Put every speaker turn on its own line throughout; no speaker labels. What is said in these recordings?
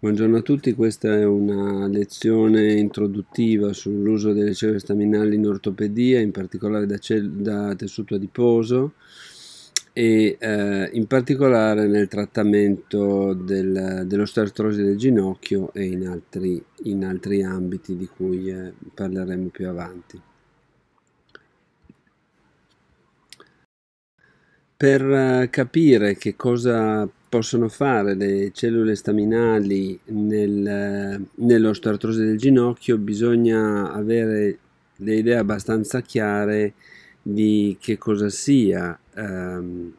Buongiorno a tutti, questa è una lezione introduttiva sull'uso delle cellule staminali in ortopedia, in particolare da, da tessuto adiposo e eh, in particolare nel trattamento del, dell'osteoartrosi del ginocchio e in altri, in altri ambiti di cui eh, parleremo più avanti. Per eh, capire che cosa possono fare le cellule staminali nel, nell'osteoartrosi del ginocchio bisogna avere le idee abbastanza chiare di che cosa sia ehm,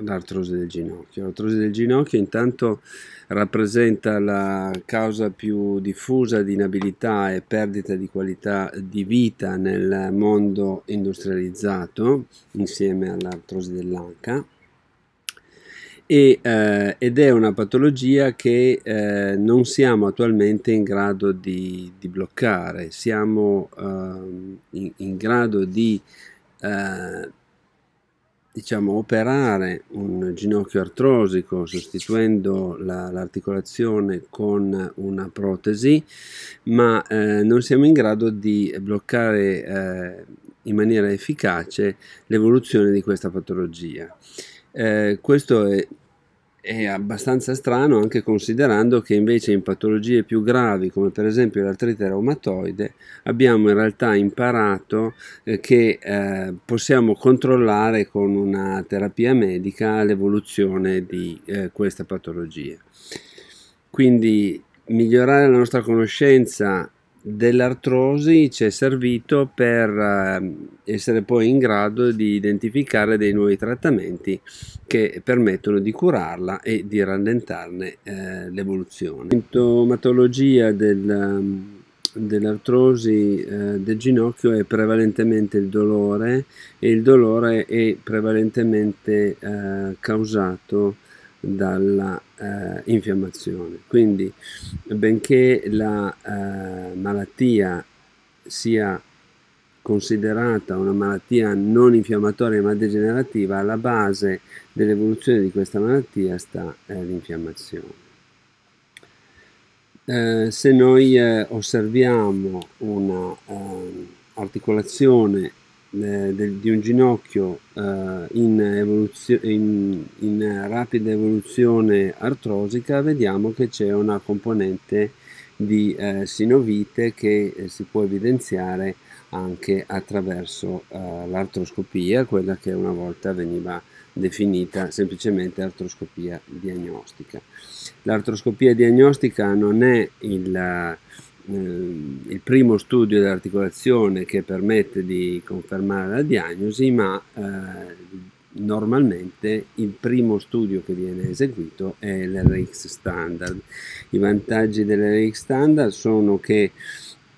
l'artrosi del ginocchio. L'artrosi del ginocchio intanto rappresenta la causa più diffusa di inabilità e perdita di qualità di vita nel mondo industrializzato insieme all'artrosi dell'anca e, eh, ed è una patologia che eh, non siamo attualmente in grado di, di bloccare, siamo eh, in, in, grado di eh, diciamo, operare un ginocchio artrosico sostituendo la, l'articolazione con una protesi, ma eh, non siamo in grado di bloccare eh, in maniera efficace l'evoluzione di questa patologia. Eh, questo è è abbastanza strano anche considerando che invece in patologie più gravi come per esempio l'artrite reumatoide abbiamo in realtà imparato eh, che eh, possiamo controllare con una terapia medica l'evoluzione di eh, questa patologia. Quindi migliorare la nostra conoscenza dell'artrosi ci è servito per eh, essere poi in grado di identificare dei nuovi trattamenti che permettono di curarla e di rallentarne eh, l'evoluzione. La sintomatologia del, ehm, dell'artrosi eh, del ginocchio è prevalentemente il dolore e il dolore è prevalentemente causato dalla eh, infiammazione. Quindi, benché la eh, malattia sia considerata una malattia non infiammatoria ma degenerativa, alla base dell'evoluzione di questa malattia sta eh, l'infiammazione. Eh, se noi eh, osserviamo un'articolazione ehm, eh, del, di un ginocchio eh, in, in, in, rapida evoluzione artrosica vediamo che c'è una componente di eh, sinovite che eh, si può evidenziare anche attraverso eh, l'artroscopia, quella che una volta veniva definita semplicemente artroscopia diagnostica. L'artroscopia diagnostica non è il Ehm, il primo studio dell'articolazione che permette di confermare la diagnosi, ma eh, normalmente il primo studio che viene eseguito è l'RX standard. I vantaggi dell'RX standard sono che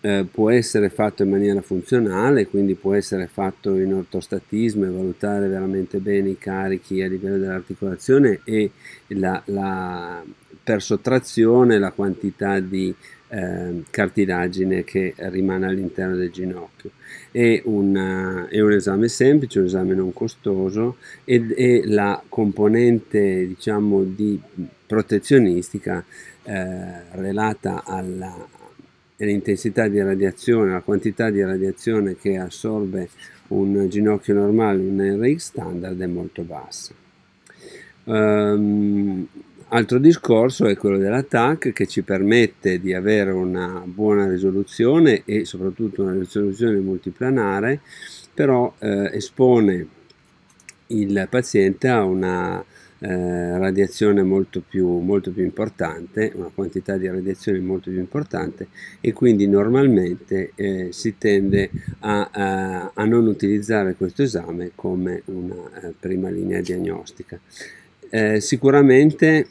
eh, può essere fatto in maniera funzionale, quindi può essere fatto in ortostatismo e valutare veramente bene i carichi a livello dell'articolazione e la, la, per sottrazione la quantità di eh, cartilagine che rimane all'interno del ginocchio. È, una, eh, è, un esame semplice, un esame non costoso ed è la componente diciamo, di protezionistica eh, relata alla, all'intensità di radiazione, alla quantità di radiazione che assorbe un ginocchio normale, un RX standard è molto bassa. Um, Altro discorso è quello della TAC che ci permette di avere una buona risoluzione e soprattutto una risoluzione multiplanare, però eh, espone il paziente a una eh, radiazione molto più, molto più, importante, una quantità di radiazione molto più importante e quindi normalmente eh, si tende a, a, a, non utilizzare questo esame come una eh, prima linea diagnostica eh, sicuramente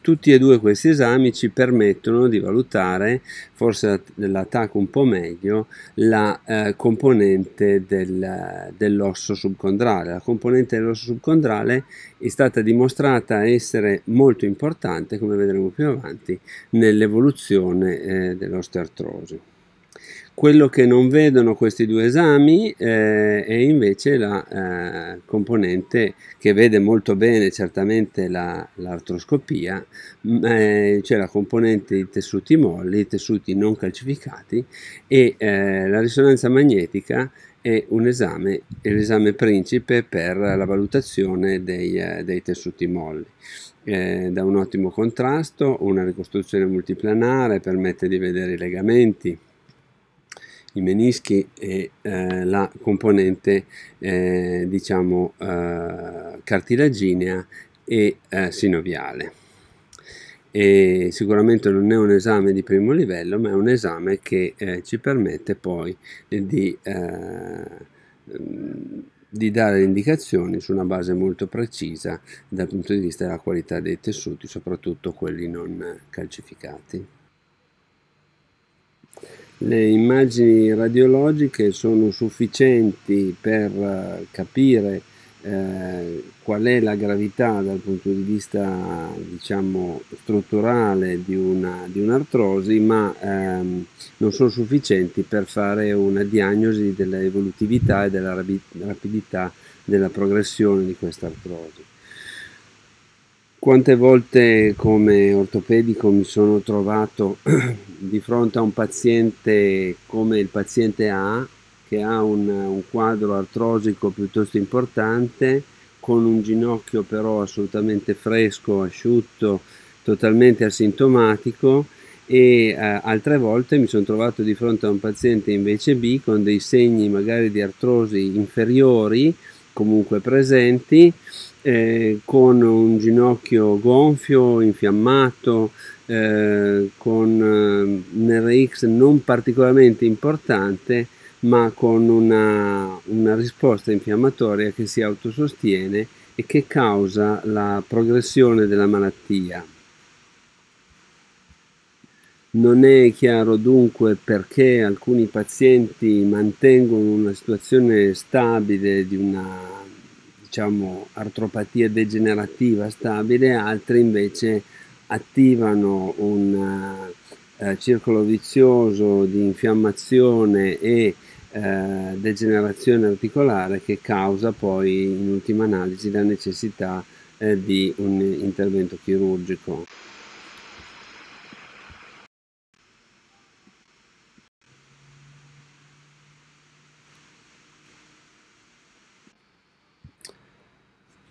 tutti e due questi esami ci permettono di valutare, forse dell'attacco un po' meglio, la eh, componente del, dell'osso subcondrale. La componente dell'osso subcondrale è stata dimostrata essere molto importante, come vedremo più avanti, nell'evoluzione eh, dell'osteartrosi. Quello che non vedono questi due esami eh, è invece la eh, componente che vede molto bene certamente la, l'artroscopia, eh, cioè la componente di tessuti molli, i tessuti non calcificati e eh, la risonanza magnetica è un esame, è l'esame principe per la valutazione dei, eh, dei tessuti molli. Eh, da un ottimo contrasto, una ricostruzione multiplanare permette di vedere i legamenti, i menischi e eh, la componente eh, diciamo eh, cartilaginea e eh, sinoviale. E sicuramente non è un esame di primo livello, ma è un esame che eh, ci permette poi di, eh, di dare indicazioni su una base molto precisa dal punto di vista della qualità dei tessuti, soprattutto quelli non calcificati le immagini radiologiche sono sufficienti per eh, capire eh, qual è la gravità dal punto di vista diciamo, strutturale di, una, di un'artrosi, ma ehm, non sono sufficienti per fare una diagnosi dell'evolutività e della rapidità della progressione di questa artrosi. Quante volte come ortopedico mi sono trovato di fronte a un paziente come il paziente A che ha un, un, quadro artrosico piuttosto importante con un ginocchio però assolutamente fresco, asciutto, totalmente asintomatico e eh, altre volte mi sono trovato di fronte a un paziente invece B con dei segni magari di artrosi inferiori comunque presenti eh, con un ginocchio gonfio, infiammato, eh, con eh, un RX non particolarmente importante, ma con una, una risposta infiammatoria che si autosostiene e che causa la progressione della malattia. Non è chiaro dunque perché alcuni pazienti mantengono una situazione stabile di una diciamo, artropatia degenerativa stabile, altre invece attivano un eh, circolo vizioso di infiammazione e eh, degenerazione articolare che causa poi in ultima analisi la necessità eh, di un intervento chirurgico.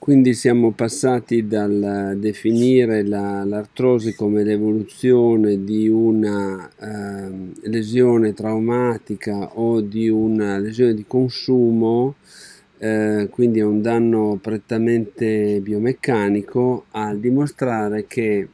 Quindi siamo passati dal definire la, l'artrosi come l'evoluzione di una eh, lesione traumatica o di una lesione di consumo, eh, quindi è un danno prettamente biomeccanico, a dimostrare che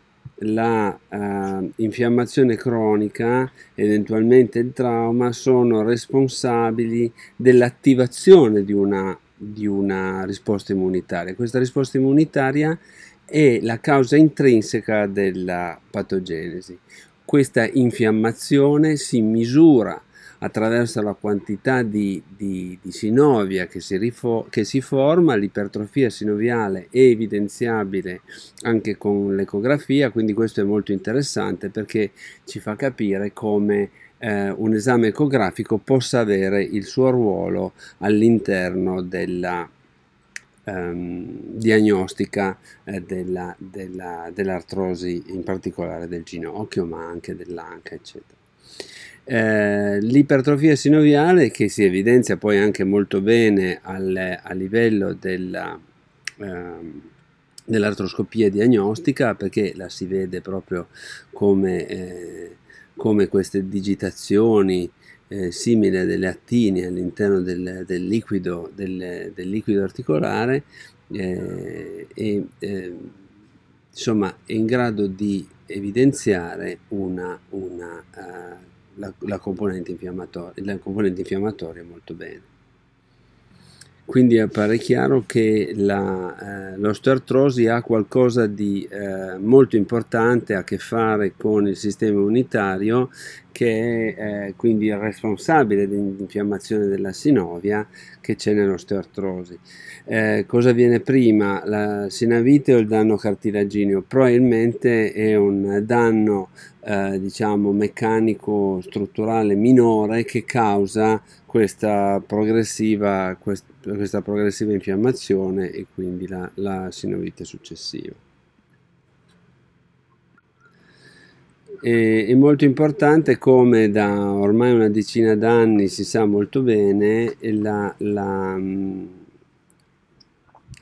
l'infiammazione eh, cronica, eventualmente il trauma, sono responsabili dell'attivazione di una di una risposta immunitaria. Questa risposta immunitaria è la causa intrinseca della patogenesi. Questa infiammazione si misura attraverso la quantità di, di, di sinovia che si, rifo, che si forma, l'ipertrofia sinoviale è evidenziabile anche con l'ecografia, quindi questo è molto interessante perché ci fa capire come eh, un esame ecografico possa avere il suo ruolo all'interno della ehm, diagnostica eh, dell'artrosi in particolare del ginocchio ma anche dell'anca eccetera. Eh, l'ipertrofia sinoviale che si evidenzia poi anche molto bene al, a livello della, ehm, dell'artroscopia diagnostica perché la si vede proprio come eh, come queste digitazioni eh, simili a delle attine all'interno del, del, liquido, del, del liquido, articolare eh, e, eh, insomma, è in grado di evidenziare una, una, uh, la, la, componente la componente infiammatoria molto bene. Quindi appare chiaro che la, eh, l'osteoartrosi ha qualcosa di eh, molto importante a che fare con il sistema immunitario che è eh, quindi il responsabile dell'infiammazione della sinovia che c'è nell'osteoartrosi. Eh, cosa viene prima, la sinavite o il danno cartilagineo? Probabilmente è un danno eh, diciamo meccanico strutturale minore che causa questa progressiva quest- questa progressiva infiammazione e quindi la, la sinovite successiva. E, è molto importante come da ormai una decina d'anni si sa molto bene la, la, mm,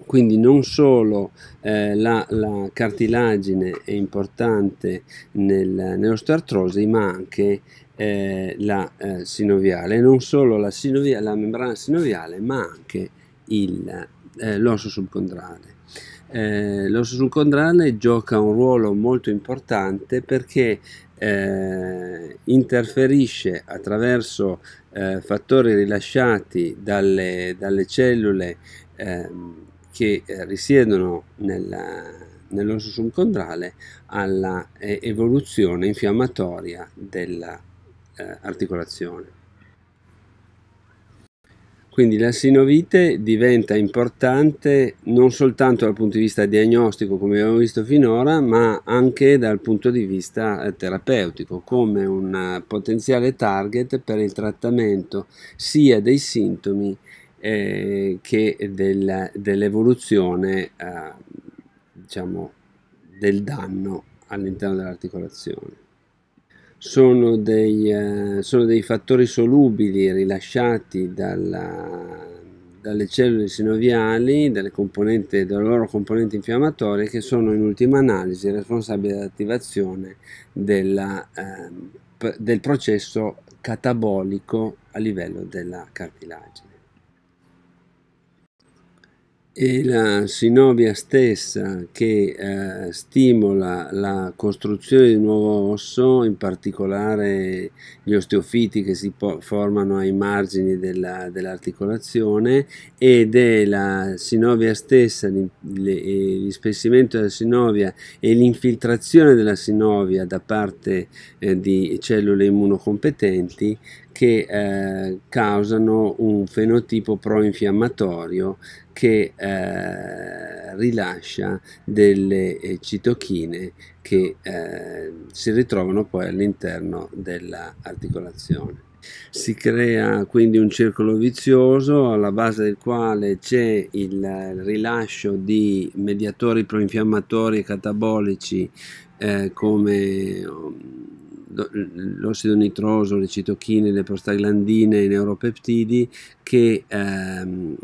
quindi non solo eh, la, la, cartilagine è importante nel, nell'osteoartrosi ma anche eh, la eh, sinoviale, non solo la, sinovia, la, membrana sinoviale, ma anche il, eh, l'osso subcondrale. Eh, l'osso subcondrale gioca un ruolo molto importante perché eh, interferisce attraverso eh, fattori rilasciati dalle, dalle cellule ehm, che eh, risiedono nella, nell'osso subcondrale alla eh, evoluzione infiammatoria della, eh, articolazione. Quindi la sinovite diventa importante non soltanto dal punto di vista diagnostico come abbiamo visto finora, ma anche dal punto di vista eh, terapeutico, come un eh, potenziale target per il trattamento sia dei sintomi eh, che del, dell'evoluzione eh, diciamo, del danno all'interno dell'articolazione sono dei, eh, sono dei fattori solubili rilasciati dalla, dalle cellule sinoviali, dalle, dalle, loro componenti infiammatorie che sono in ultima analisi responsabili dell'attivazione della, eh, del processo catabolico a livello della cartilagine è la sinovia stessa che eh, stimola la costruzione di nuovo osso, in particolare gli osteofiti che si formano ai margini dell'articolazione ed è la sinovia stessa, l'ispessimento eh, della sinovia e l'infiltrazione della sinovia da parte eh, di cellule immunocompetenti che eh, causano un fenotipo proinfiammatorio che eh, rilascia delle eh, citochine che eh, si ritrovano poi all'interno dell'articolazione. Si crea quindi un circolo vizioso alla base del quale c'è il rilascio di mediatori proinfiammatori e catabolici eh, come mm, l'ossido nitroso, le citochine, le prostaglandine, e i neuropeptidi che ehm,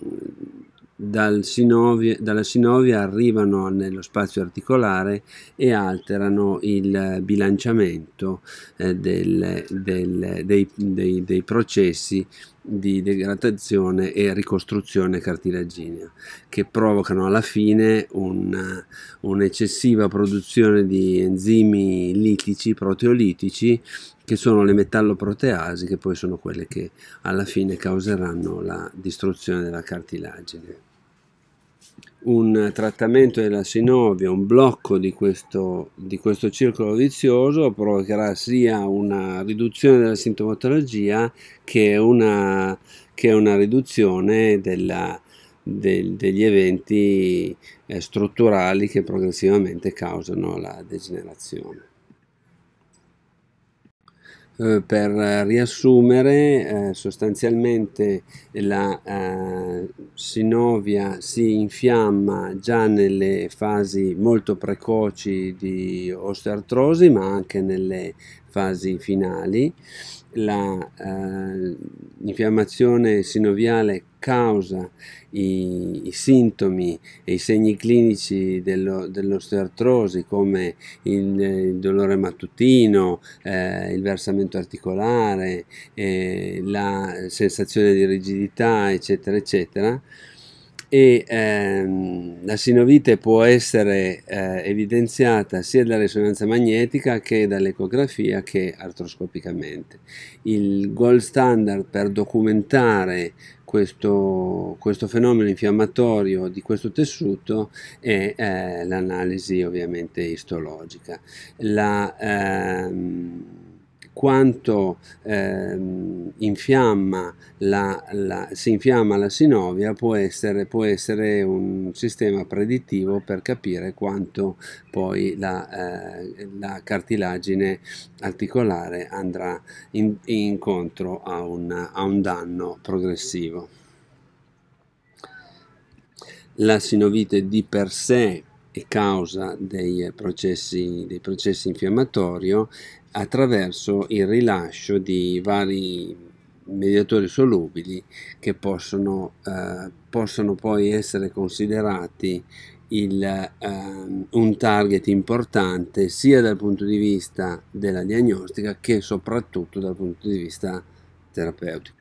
dal sinovia, dalla sinovia arrivano nello spazio articolare e alterano il bilanciamento eh, del, del, dei, dei, dei, processi di degradazione e ricostruzione cartilaginea che provocano alla fine un, un'eccessiva produzione di enzimi litici, proteolitici che sono le metalloproteasi che poi sono quelle che alla fine causeranno la distruzione della cartilagine. Un trattamento della sinovia, un blocco di questo, di questo circolo vizioso provocherà sia una riduzione della sintomatologia che una, che una riduzione della, del, degli eventi eh, strutturali che progressivamente causano la degenerazione. Eh, per riassumere, eh, sostanzialmente la eh, sinovia si infiamma già nelle fasi molto precoci di osteartrosi, ma anche nelle fasi finali. La eh, infiammazione sinoviale causa, i, i sintomi e i segni clinici dello, dell'osteoartrosi come il, il dolore mattutino, eh, il versamento articolare, eh, la sensazione di rigidità, eccetera, eccetera e ehm, la sinovite può essere eh, evidenziata sia dalla risonanza magnetica che dall'ecografia che artroscopicamente. Il gold standard per documentare questo, questo fenomeno infiammatorio di questo tessuto è eh, l'analisi ovviamente istologica. La, ehm, quanto ehm, infiamma la, la, si infiamma la sinovia può essere, può essere, un sistema predittivo per capire quanto poi la, eh, la cartilagine articolare andrà in, incontro a un, a un danno progressivo. La sinovite di per sé è causa dei processi, dei processi infiammatori attraverso il rilascio di vari mediatori solubili che possono, eh, possono poi essere considerati il, eh, un target importante sia dal punto di vista della diagnostica che soprattutto dal punto di vista terapeutico.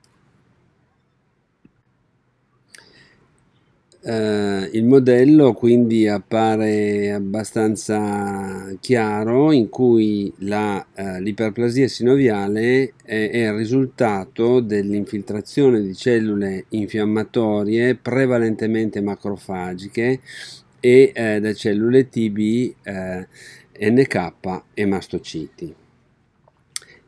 Uh, il modello quindi appare abbastanza chiaro in cui la, uh, l'iperplasia sinoviale è, è il risultato dell'infiltrazione di cellule infiammatorie prevalentemente macrofagiche e uh, da cellule TB, NK e mastociti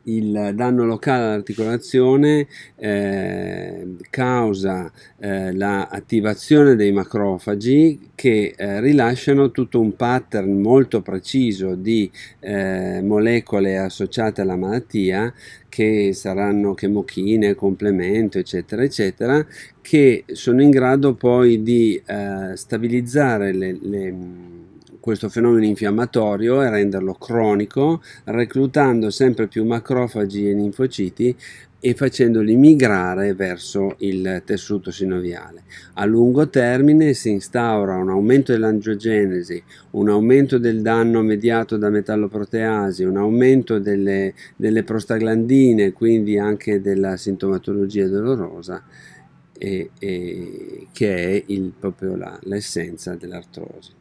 il danno locale all'articolazione eh, causa eh, l'attivazione dei macrofagi che eh, rilasciano tutto un pattern molto preciso di eh, molecole associate alla malattia che saranno chemochine, complemento, eccetera, eccetera, che sono in grado poi di eh, stabilizzare le, le questo fenomeno infiammatorio e renderlo cronico, reclutando sempre più macrofagi e linfociti e facendoli migrare verso il tessuto sinoviale. A lungo termine si instaura un aumento dell'angiogenesi, un aumento del danno mediato da metalloproteasi, un aumento delle, delle prostaglandine, quindi anche della sintomatologia dolorosa, e, e, che è il, proprio la, l'essenza dell'artrosi.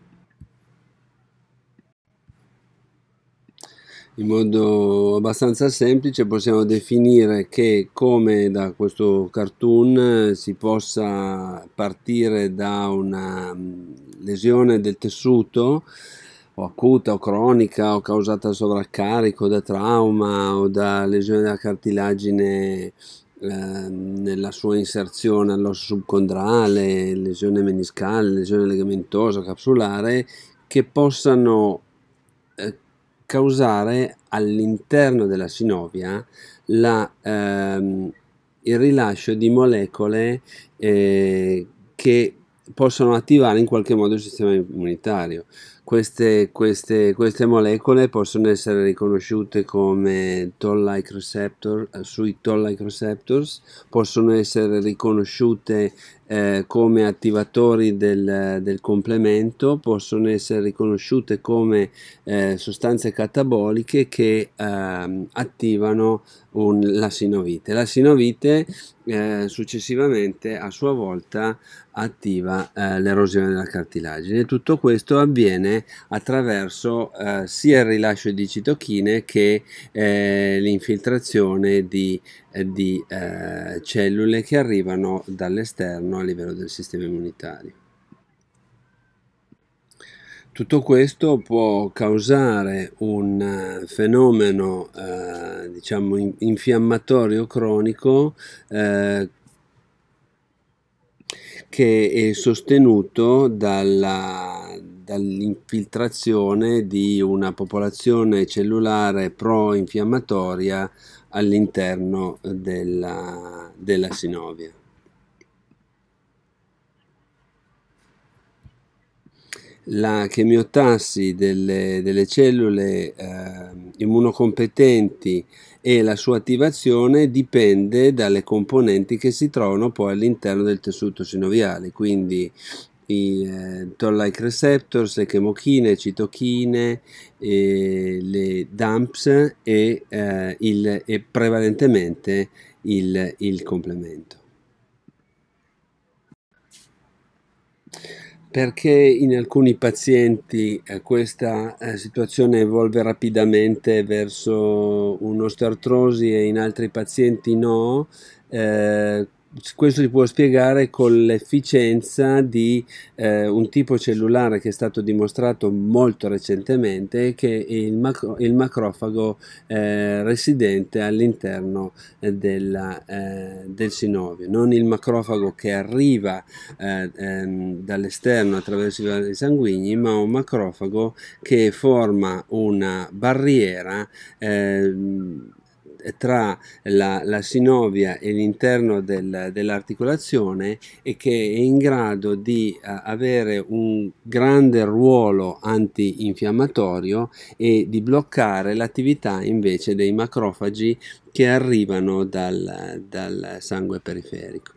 in modo abbastanza semplice possiamo definire che come da questo cartoon si possa partire da una mm, lesione del tessuto o acuta o cronica o causata da sovraccarico, da trauma o da lesione della cartilagine eh, nella sua inserzione all'osso subcondrale, lesione meniscale, lesione ligamentosa, capsulare, che possano causare all'interno della sinovia la, ehm, il rilascio di molecole eh, che possono attivare in qualche modo il sistema immunitario. Queste, queste, queste, molecole possono essere riconosciute come toll-like receptor eh, sui toll-like receptors, possono essere riconosciute eh, come attivatori del, del, complemento, possono essere riconosciute come eh, sostanze cataboliche che eh, attivano un, la sinovite. La sinovite eh, successivamente a sua volta attiva eh, l'erosione della cartilagine. Tutto questo avviene attraverso eh, sia il rilascio di citochine che eh, l'infiltrazione di, eh, di eh, cellule che arrivano dall'esterno a livello del sistema immunitario. Tutto questo può causare un eh, fenomeno eh, diciamo in, infiammatorio cronico eh, che è sostenuto dalla, dall'infiltrazione di una popolazione cellulare pro-infiammatoria all'interno della, della sinovia. la chemiotassi delle, delle cellule eh, immunocompetenti e la sua attivazione dipende dalle componenti che si trovano poi all'interno del tessuto sinoviale, quindi i eh, toll-like receptors, le chemochine, le citochine, eh, le dumps e, eh, il, e prevalentemente il, il complemento. perché in alcuni pazienti eh, questa eh, situazione evolve rapidamente verso un'osteartrosi e in altri pazienti no, eh, questo si può spiegare con l'efficienza di eh, un tipo cellulare che è stato dimostrato molto recentemente che è il, macro, il macrofago eh, residente all'interno eh, eh del sinovio non il macrofago che arriva eh, ehm, dall'esterno attraverso i vasi sanguigni ma un macrofago che forma una barriera ehm, tra la, la sinovia e l'interno del, dell'articolazione e che è in grado di uh, avere un grande ruolo antinfiammatorio e di bloccare l'attività invece dei macrofagi che arrivano dal, dal sangue periferico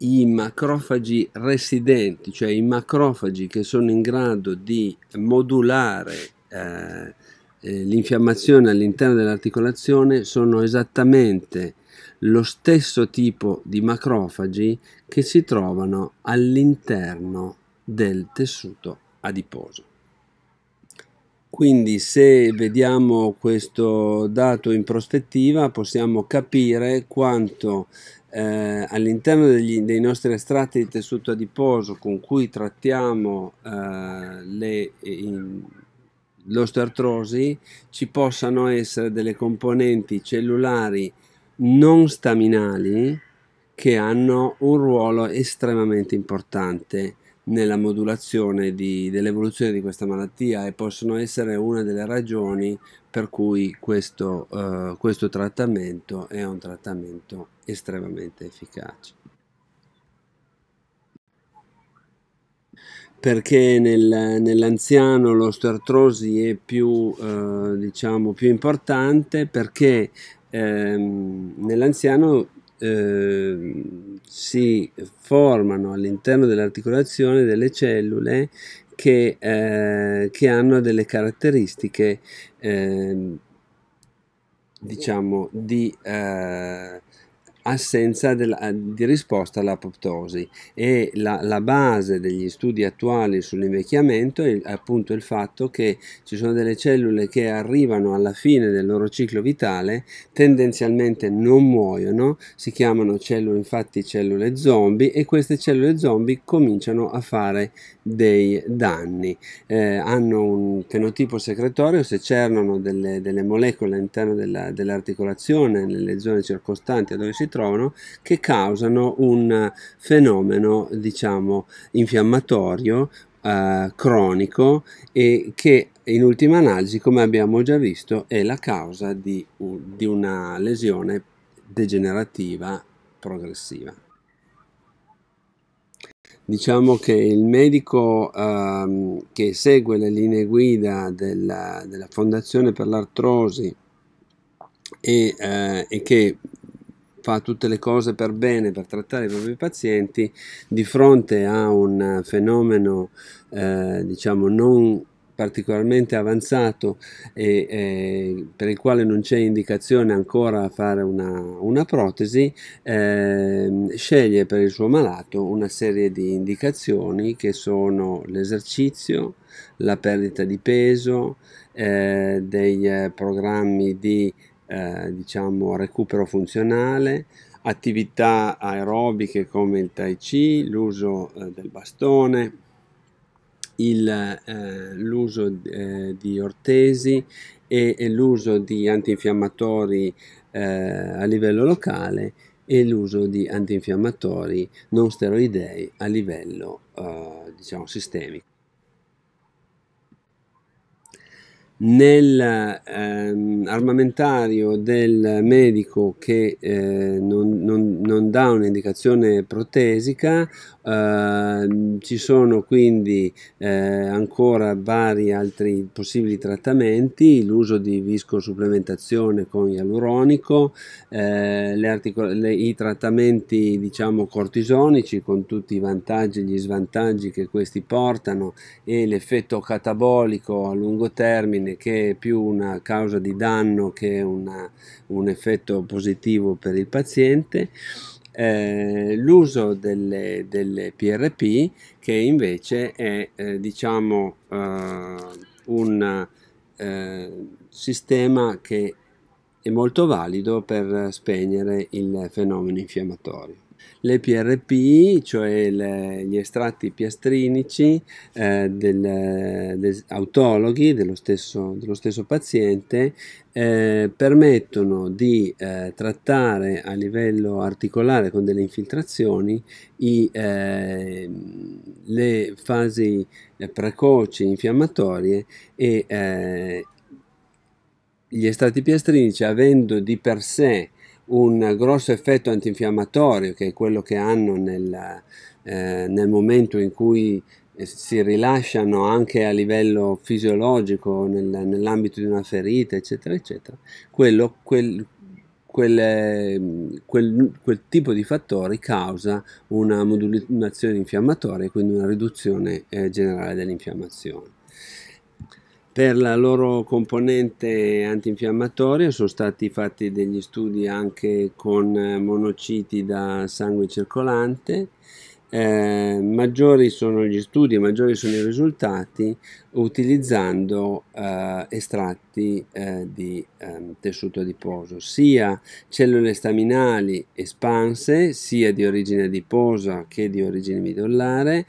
i macrofagi residenti, cioè i macrofagi che sono in grado di modulare eh, eh, l'infiammazione all'interno dell'articolazione sono esattamente lo stesso tipo di macrofagi che si trovano all'interno del tessuto adiposo. Quindi se vediamo questo dato in prospettiva possiamo capire quanto eh, all'interno dei nostri estratti di tessuto adiposo con cui trattiamo eh, le in, l'osteartrosi ci possano essere delle componenti cellulari non staminali che hanno un ruolo estremamente importante nella modulazione di, dell'evoluzione di questa malattia e possono essere una delle ragioni per cui questo, uh, questo trattamento è un trattamento estremamente efficace. perché nel, nell'anziano l'osteoartrosi è più, eh, diciamo, più importante perché ehm, nell'anziano eh, si formano all'interno dell'articolazione delle cellule che, eh, che hanno delle caratteristiche ehm, diciamo di, eh, assenza della, eh, di risposta all'apoptosi e la, la, base degli studi attuali sull'invecchiamento è appunto il fatto che ci sono delle cellule che arrivano alla fine del loro ciclo vitale, tendenzialmente non muoiono, si chiamano cellule infatti cellule zombie e queste cellule zombie cominciano a fare dei danni. Eh, hanno un fenotipo secretorio, se cernono delle, delle molecole all'interno della, dell'articolazione, nelle zone circostanti a dove si trovano, che causano un fenomeno, diciamo, infiammatorio, eh, cronico e che in ultima analisi, come abbiamo già visto, è la causa di, di una lesione degenerativa progressiva diciamo che il medico ehm, che segue le linee guida della, della Fondazione per l'Artrosi e, eh, e, che fa tutte le cose per bene per trattare i propri pazienti, di fronte a un fenomeno eh, diciamo non particolarmente avanzato e eh, per il quale non c'è indicazione ancora a fare una, una protesi, eh, sceglie per il suo malato una serie di indicazioni che sono l'esercizio, la perdita di peso, eh, dei eh, programmi di eh, diciamo, recupero funzionale, attività aerobiche come il tai chi, l'uso eh, del bastone, eh, l'uso eh, di ortesi e, e l'uso di antinfiammatori eh, a livello locale e l'uso di antinfiammatori non steroidei a livello eh, diciamo, sistemico. nell'armamentario ehm, del medico che eh, non, non, non, dà un'indicazione protesica eh, ci sono quindi eh, ancora vari altri possibili trattamenti l'uso di viscosupplementazione con ialuronico eh, articol- le, i trattamenti diciamo cortisonici con tutti i vantaggi e gli svantaggi che questi portano e l'effetto catabolico a lungo termine bene, che è più una causa di danno che una, un effetto positivo per il paziente. Eh, l'uso delle, delle, PRP che invece è eh, diciamo eh, un eh, sistema che è molto valido per spegnere il fenomeno infiammatorio le PRP, cioè le, gli estratti piastrinici eh, del, del, autologhi dello stesso, dello stesso paziente, eh, permettono di eh, trattare a livello articolare con delle infiltrazioni i, eh, le fasi precoci infiammatorie e eh, gli estratti piastrinici avendo di per sé un grosso effetto antinfiammatorio che è quello che hanno nel, eh, nel momento in cui eh, si rilasciano anche a livello fisiologico nel, nell'ambito di una ferita eccetera eccetera quello, quel, quel, quel, quel, tipo di fattori causa una modulazione infiammatoria e quindi una riduzione eh, generale dell'infiammazione per la loro componente antinfiammatoria sono stati fatti degli studi anche con eh, monociti da sangue circolante. Eh, maggiori sono gli studi, maggiori sono i risultati utilizzando eh, estratti eh, di ehm, tessuto adiposo, sia cellule staminali espanse, sia di origine adiposa che di origine midollare,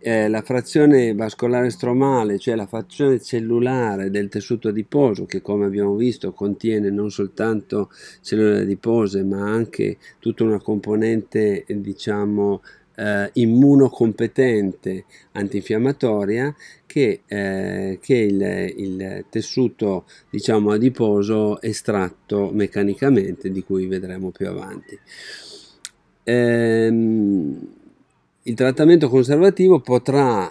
eh, la frazione vascolare stromale, cioè la frazione cellulare del tessuto adiposo, che come abbiamo visto contiene non soltanto cellule adipose, ma anche tutta una componente, diciamo, eh, immunocompetente antinfiammatoria che, eh, che il, il, tessuto diciamo adiposo estratto meccanicamente di cui vedremo più avanti. Ehm, il trattamento conservativo potrà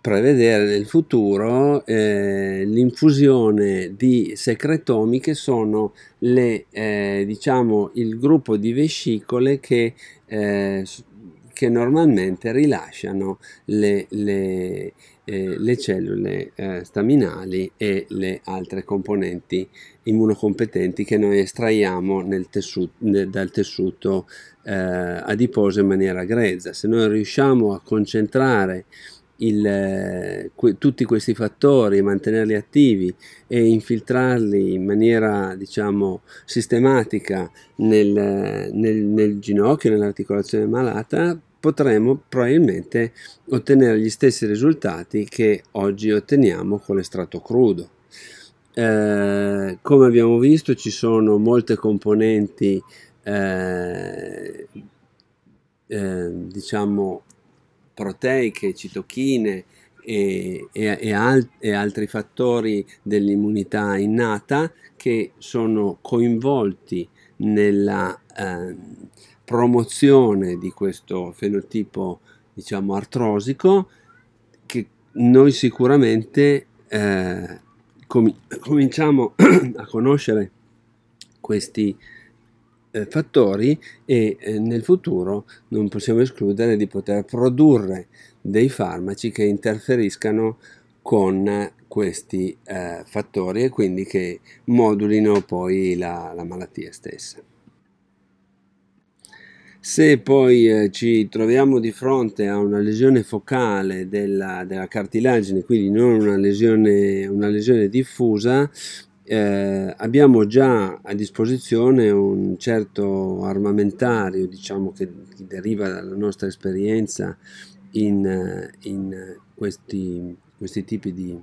prevedere nel futuro eh, l'infusione di secretomi che sono le, eh, diciamo, il gruppo di vescicole che eh, che normalmente rilasciano le, le, eh, le cellule eh, staminali e le altre componenti immunocompetenti che noi estraiamo tessuto, nel, dal tessuto eh, adiposo in maniera grezza. Se noi riusciamo a concentrare il, eh, que, tutti questi fattori, mantenerli attivi e infiltrarli in maniera diciamo sistematica nel, nel, nel ginocchio, nell'articolazione malata, potremo probabilmente ottenere gli stessi risultati che oggi otteniamo con l'estratto crudo. Eh, come abbiamo visto ci sono molte componenti eh, eh, diciamo proteiche, citochine e, e, e, al e altri fattori dell'immunità innata che sono coinvolti nella eh, promozione di questo fenotipo diciamo artrosico che noi sicuramente eh, com cominciamo a conoscere questi eh, fattori e eh, nel futuro non possiamo escludere di poter produrre dei farmaci che interferiscano con questi eh, fattori e quindi che modulino poi la, la malattia stessa. Se poi eh, ci troviamo di fronte a una lesione focale della, della cartilagine, quindi non una lesione, una lesione diffusa, eh, abbiamo già a disposizione un certo armamentario, diciamo che deriva dalla nostra esperienza in, eh, in questi, questi tipi di,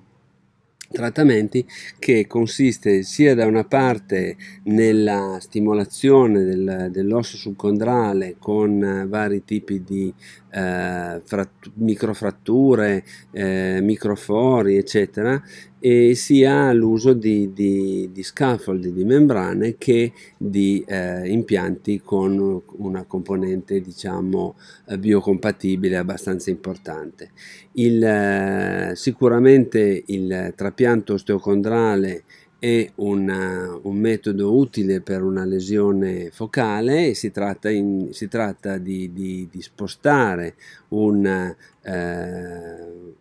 trattamenti che consiste sia da una parte nella stimolazione del, dell'osso subcondrale con eh, vari tipi di eh, frat- microfratture, eh, microfori, eccetera, e sia l'uso di, di, di, scaffoldi, di membrane che di eh, impianti con una componente diciamo eh, biocompatibile abbastanza importante. Il, eh, sicuramente il trapianto osteocondrale è una, un metodo utile per una lesione focale e si tratta, in, si tratta di, di, di, spostare un, eh,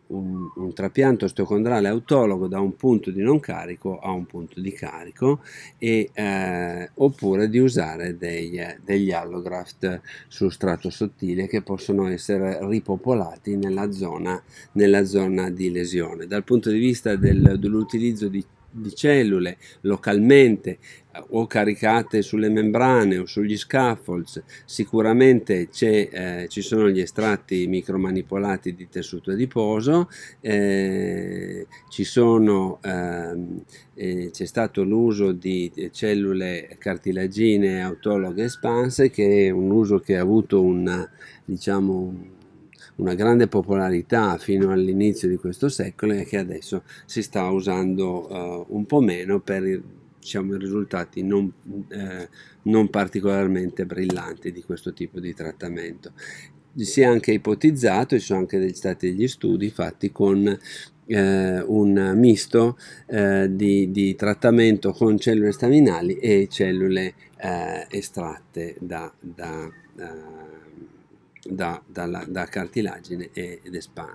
un, un, trapianto osteocondrale autologo da un punto di non carico a un punto di carico e, eh, oppure di usare degli, degli allograft su strato sottile che possono essere ripopolati nella zona, nella zona di lesione. Dal punto di vista del, dell'utilizzo di di cellule localmente o caricate sulle membrane o sugli scaffolds, sicuramente eh, ci sono gli estratti micromanipolati di tessuto adiposo, eh, ehm, c'è eh, stato l'uso di cellule cartilagine autologhe espanse che è un uso che ha avuto una, diciamo, una grande popolarità fino all'inizio di questo secolo e che adesso si sta usando eh, un po' meno per il diciamo, risultati non, eh, non particolarmente brillanti di questo tipo di trattamento. Si è anche ipotizzato, ci sono anche stati degli studi fatti con eh, un misto eh, di, di, trattamento con cellule staminali e cellule eh, estratte da, da, eh, da, dalla, da cartilagine ed espande.